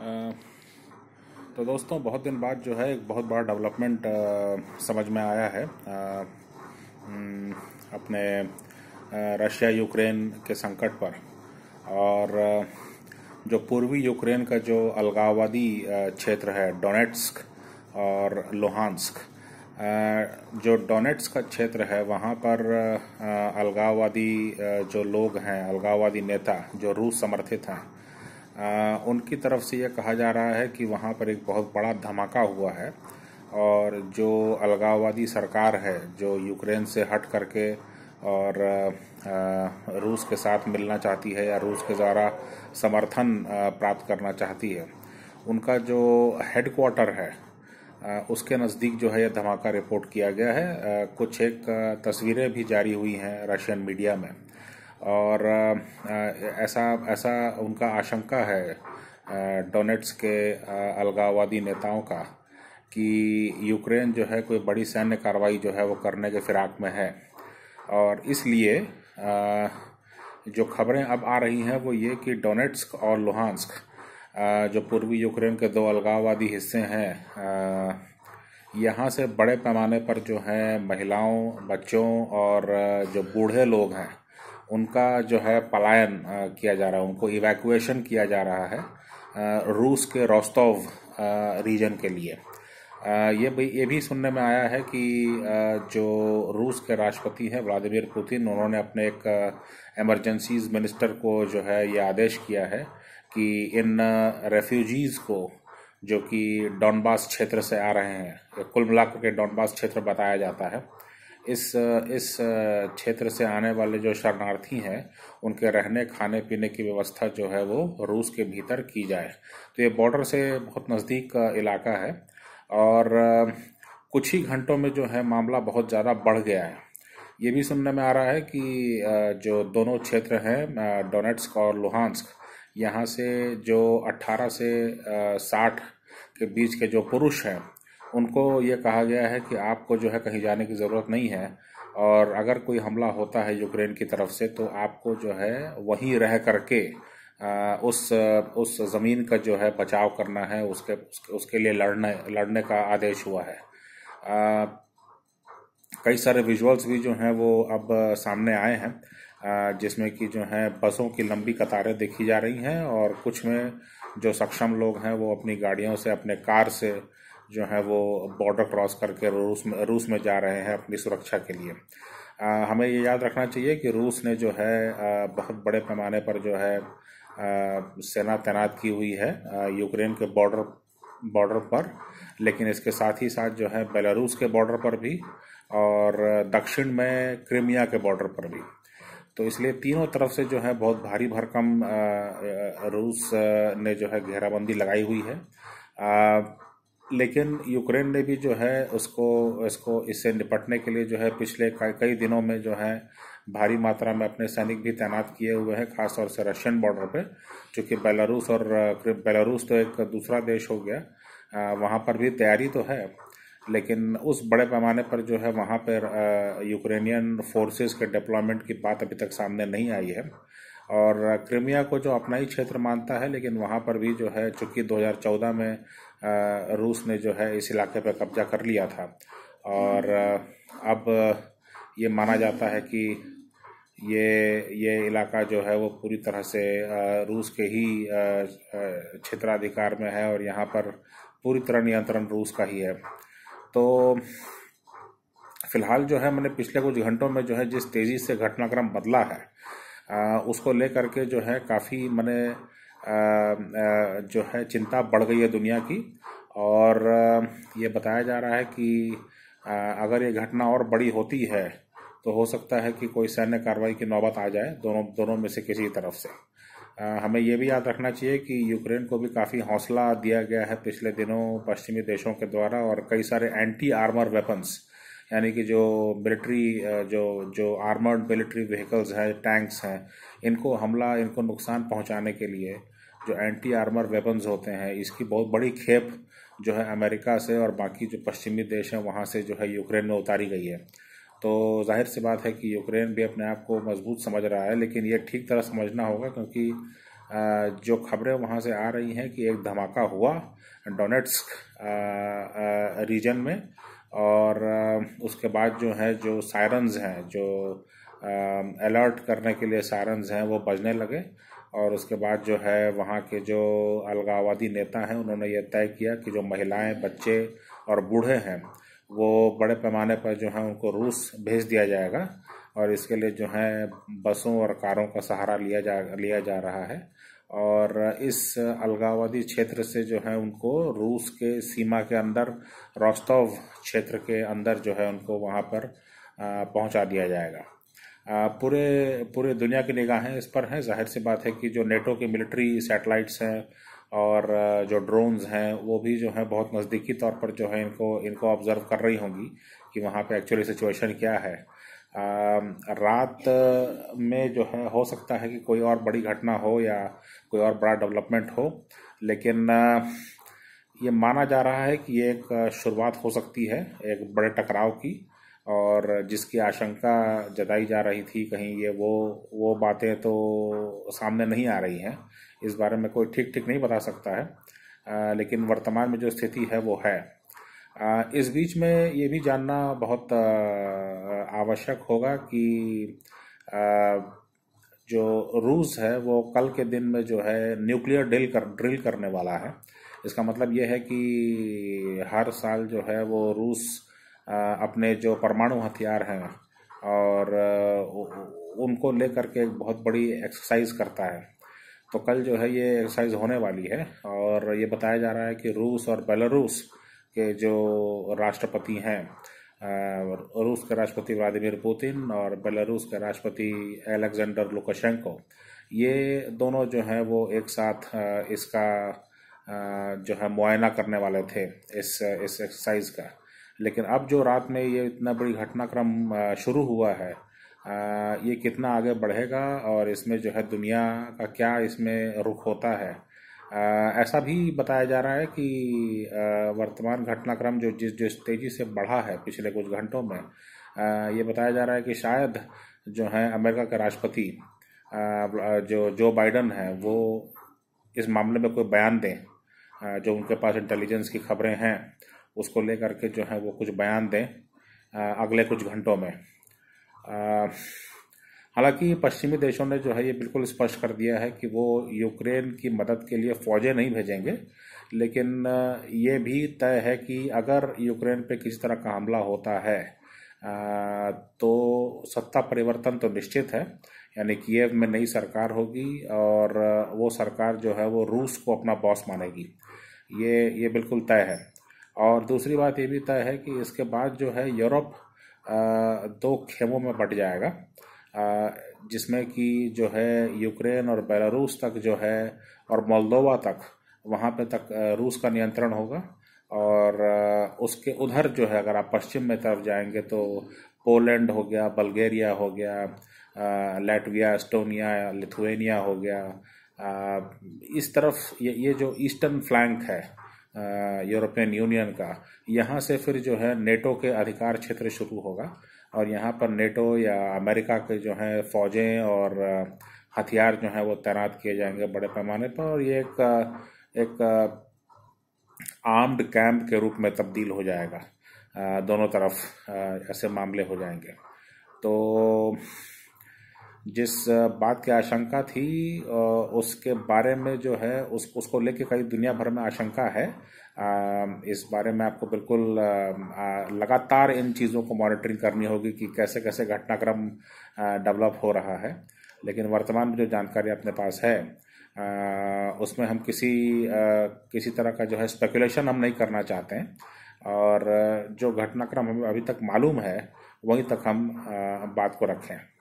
तो दोस्तों बहुत दिन बाद जो है एक बहुत बड़ा डेवलपमेंट समझ में आया है हम्म, अपने रशिया यूक्रेन के संकट पर और जो पूर्वी यूक्रेन का जो अलगाववादी क्षेत्र है डोनेट्स्क और लोहानस्क जो डोनेट्स का क्षेत्र है वहाँ पर अलगाववादी जो लोग हैं अलगाववादी नेता जो रूस समर्थित हैं आ, उनकी तरफ से यह कहा जा रहा है कि वहाँ पर एक बहुत बड़ा धमाका हुआ है और जो अलगाववादी सरकार है जो यूक्रेन से हट करके और आ, रूस के साथ मिलना चाहती है या रूस के द्वारा समर्थन प्राप्त करना चाहती है उनका जो हेडक्वार्टर है उसके नज़दीक जो है यह धमाका रिपोर्ट किया गया है कुछ एक तस्वीरें भी जारी हुई हैं रशियन मीडिया में और ऐसा ऐसा उनका आशंका है डोनेट्स के अलगाववादी नेताओं का कि यूक्रेन जो है कोई बड़ी सैन्य कार्रवाई जो है वो करने के फिराक में है और इसलिए जो खबरें अब आ रही हैं वो ये कि डोनेट्स्क और लोहानस्क जो पूर्वी यूक्रेन के दो अलगाववादी हिस्से हैं यहाँ से बड़े पैमाने पर जो हैं महिलाओं बच्चों और जो बूढ़े लोग हैं उनका जो है पलायन किया जा रहा है उनको इवैक्यूएशन किया जा रहा है रूस के रोस्तोव रीजन के लिए ये भी ये भी सुनने में आया है कि जो रूस के राष्ट्रपति हैं व्लादिमीर पुतिन उन्होंने अपने एक एमरजेंसीज मिनिस्टर को जो है ये आदेश किया है कि इन रेफ्यूजीज़ को जो कि डॉनबास क्षेत्र से आ रहे हैं कुल मिलाकर के डॉनबास क्षेत्र बताया जाता है इस इस क्षेत्र से आने वाले जो शरणार्थी हैं उनके रहने खाने पीने की व्यवस्था जो है वो रूस के भीतर की जाए तो ये बॉर्डर से बहुत नज़दीक का इलाका है और कुछ ही घंटों में जो है मामला बहुत ज़्यादा बढ़ गया है ये भी सुनने में आ रहा है कि जो दोनों क्षेत्र हैं डोनेट्स्क और लुहानस्क यहाँ से जो 18 से 60 के बीच के जो पुरुष हैं उनको ये कहा गया है कि आपको जो है कहीं जाने की ज़रूरत नहीं है और अगर कोई हमला होता है यूक्रेन की तरफ से तो आपको जो है वहीं रह करके उस उस ज़मीन का जो है बचाव करना है उसके उसके लिए लड़ने लड़ने का आदेश हुआ है कई सारे विजुअल्स भी जो हैं वो अब सामने आए हैं जिसमें कि जो है बसों की लंबी कतारें देखी जा रही हैं और कुछ में जो सक्षम लोग हैं वो अपनी गाड़ियों से अपने कार से जो है वो बॉर्डर क्रॉस करके रूस में रूस में जा रहे हैं अपनी सुरक्षा के लिए आ, हमें ये याद रखना चाहिए कि रूस ने जो है आ, बहुत बड़े पैमाने पर जो है आ, सेना तैनात की हुई है यूक्रेन के बॉर्डर बॉर्डर पर लेकिन इसके साथ ही साथ जो है बेलारूस के बॉर्डर पर भी और दक्षिण में क्रीमिया के बॉर्डर पर भी तो इसलिए तीनों तरफ से जो है बहुत भारी भरकम रूस ने जो है घेराबंदी लगाई हुई है लेकिन यूक्रेन ने भी जो है उसको इसको इससे निपटने के लिए जो है पिछले कई दिनों में जो है भारी मात्रा में अपने सैनिक भी तैनात किए हुए हैं खासतौर से रशियन बॉर्डर पे चूँकि बेलारूस और बेलारूस तो एक दूसरा देश हो गया वहाँ पर भी तैयारी तो है लेकिन उस बड़े पैमाने पर जो है वहाँ पर यूक्रेनियन फोर्सेस के डिप्लॉयमेंट की बात अभी तक सामने नहीं आई है और क्रिमिया को जो अपना ही क्षेत्र मानता है लेकिन वहाँ पर भी जो है चूंकि 2014 में रूस ने जो है इस इलाके पर कब्जा कर लिया था और अब ये माना जाता है कि ये ये इलाका जो है वो पूरी तरह से रूस के ही क्षेत्राधिकार में है और यहाँ पर पूरी तरह नियंत्रण रूस का ही है तो फिलहाल जो है मैंने पिछले कुछ घंटों में जो है जिस तेज़ी से घटनाक्रम बदला है उसको लेकर के जो है काफ़ी मैंने जो है चिंता बढ़ गई है दुनिया की और ये बताया जा रहा है कि अगर ये घटना और बड़ी होती है तो हो सकता है कि कोई सैन्य कार्रवाई की नौबत आ जाए दोनों दोनों में से किसी तरफ से हमें यह भी याद रखना चाहिए कि यूक्रेन को भी काफ़ी हौसला दिया गया है पिछले दिनों पश्चिमी देशों के द्वारा और कई सारे एंटी आर्मर वेपन्स यानी कि जो मिलिट्री जो जो आर्मर्ड मिलिट्री व्हीकल्स हैं टैंक्स हैं इनको हमला इनको नुकसान पहुंचाने के लिए जो एंटी आर्मर वेपन्स होते हैं इसकी बहुत बड़ी खेप जो है अमेरिका से और बाकी जो पश्चिमी देश हैं वहाँ से जो है यूक्रेन में उतारी गई है तो जाहिर सी बात है कि यूक्रेन भी अपने आप को मजबूत समझ रहा है लेकिन ये ठीक तरह समझना होगा क्योंकि जो खबरें वहाँ से आ रही हैं कि एक धमाका हुआ डोनेट्स्क रीजन में और उसके बाद जो है जो सायरन्स हैं जो अलर्ट करने के लिए सारंस हैं वो बजने लगे और उसके बाद जो है वहाँ के जो अलगावादी नेता हैं उन्होंने ये तय किया कि जो महिलाएं बच्चे और बूढ़े हैं वो बड़े पैमाने पर जो है उनको रूस भेज दिया जाएगा और इसके लिए जो है बसों और कारों का सहारा लिया जा लिया जा रहा है और इस अलगावादी क्षेत्र से जो है उनको रूस के सीमा के अंदर रोस्तोव क्षेत्र के अंदर जो है उनको वहाँ पर पहुँचा दिया जाएगा पूरे पूरे दुनिया की निगाहें इस पर हैं जाहिर सी बात है कि जो नेटो के मिलिट्री सैटेलाइट्स हैं और जो ड्रोन्स हैं वो भी जो है बहुत नज़दीकी तौर पर जो है इनको इनको ऑब्ज़र्व कर रही होंगी कि वहाँ पे एक्चुअली सिचुएशन क्या है रात में जो है हो सकता है कि कोई और बड़ी घटना हो या कोई और बड़ा डेवलपमेंट हो लेकिन ये माना जा रहा है कि ये एक शुरुआत हो सकती है एक बड़े टकराव की और जिसकी आशंका जताई जा रही थी कहीं ये वो वो बातें तो सामने नहीं आ रही हैं इस बारे में कोई ठीक ठीक नहीं बता सकता है आ, लेकिन वर्तमान में जो स्थिति है वो है आ, इस बीच में ये भी जानना बहुत आवश्यक होगा कि आ, जो रूस है वो कल के दिन में जो है न्यूक्लियर ड्रिल कर ड्रिल करने वाला है इसका मतलब ये है कि हर साल जो है वो रूस अपने जो परमाणु हथियार हैं और उनको लेकर के एक बहुत बड़ी एक्सरसाइज करता है तो कल जो है ये एक्सरसाइज होने वाली है और ये बताया जा रहा है कि रूस और बेलारूस के जो राष्ट्रपति हैं रूस के राष्ट्रपति व्लादिमिर पुतिन और बेलारूस के राष्ट्रपति एलेक्जेंडर लुकाशेंको ये दोनों जो हैं वो एक साथ इसका जो है मुआयना करने वाले थे इस इस एक्सरसाइज का लेकिन अब जो रात में ये इतना बड़ी घटनाक्रम शुरू हुआ है ये कितना आगे बढ़ेगा और इसमें जो है दुनिया का क्या इसमें रुख होता है ऐसा भी बताया जा रहा है कि वर्तमान घटनाक्रम जो जिस जिस तेज़ी से बढ़ा है पिछले कुछ घंटों में ये बताया जा रहा है कि शायद जो है अमेरिका के राष्ट्रपति जो जो बाइडन है वो इस मामले में कोई बयान दें जो उनके पास इंटेलिजेंस की खबरें हैं उसको लेकर के जो है वो कुछ बयान दें अगले कुछ घंटों में हालांकि पश्चिमी देशों ने जो है ये बिल्कुल स्पष्ट कर दिया है कि वो यूक्रेन की मदद के लिए फ़ौजें नहीं भेजेंगे लेकिन ये भी तय है कि अगर यूक्रेन पे किसी तरह का हमला होता है तो सत्ता परिवर्तन तो निश्चित है यानी कीव में नई सरकार होगी और वो सरकार जो है वो रूस को अपना बॉस मानेगी ये ये बिल्कुल तय है और दूसरी बात ये भी तय है कि इसके बाद जो है यूरोप दो खेमों में बट जाएगा जिसमें कि जो है यूक्रेन और बेलारूस तक जो है और मोलदोवा तक वहाँ पे तक रूस का नियंत्रण होगा और उसके उधर जो है अगर आप पश्चिम में तरफ जाएंगे तो पोलैंड हो गया बल्गेरिया हो गया लेटविया एस्टोनिया लिथुएनिया हो गया इस तरफ ये ये जो ईस्टर्न फ्लैंक है यूरोपियन यूनियन का यहाँ से फिर जो है नेटो के अधिकार क्षेत्र शुरू होगा और यहाँ पर नेटो या अमेरिका के जो है फौजें और हथियार जो है वो तैनात किए जाएंगे बड़े पैमाने पर और ये एक एक आर्म्ड कैंप के रूप में तब्दील हो जाएगा दोनों तरफ ऐसे मामले हो जाएंगे तो जिस बात की आशंका थी उसके बारे में जो है उस उसको लेके कई दुनिया भर में आशंका है इस बारे में आपको बिल्कुल लगातार इन चीज़ों को मॉनिटरिंग करनी होगी कि कैसे कैसे घटनाक्रम डेवलप हो रहा है लेकिन वर्तमान में जो जानकारी अपने पास है उसमें हम किसी किसी तरह का जो है स्पेकुलेशन हम नहीं करना चाहते हैं और जो घटनाक्रम हमें अभी तक मालूम है वहीं तक हम बात को रखें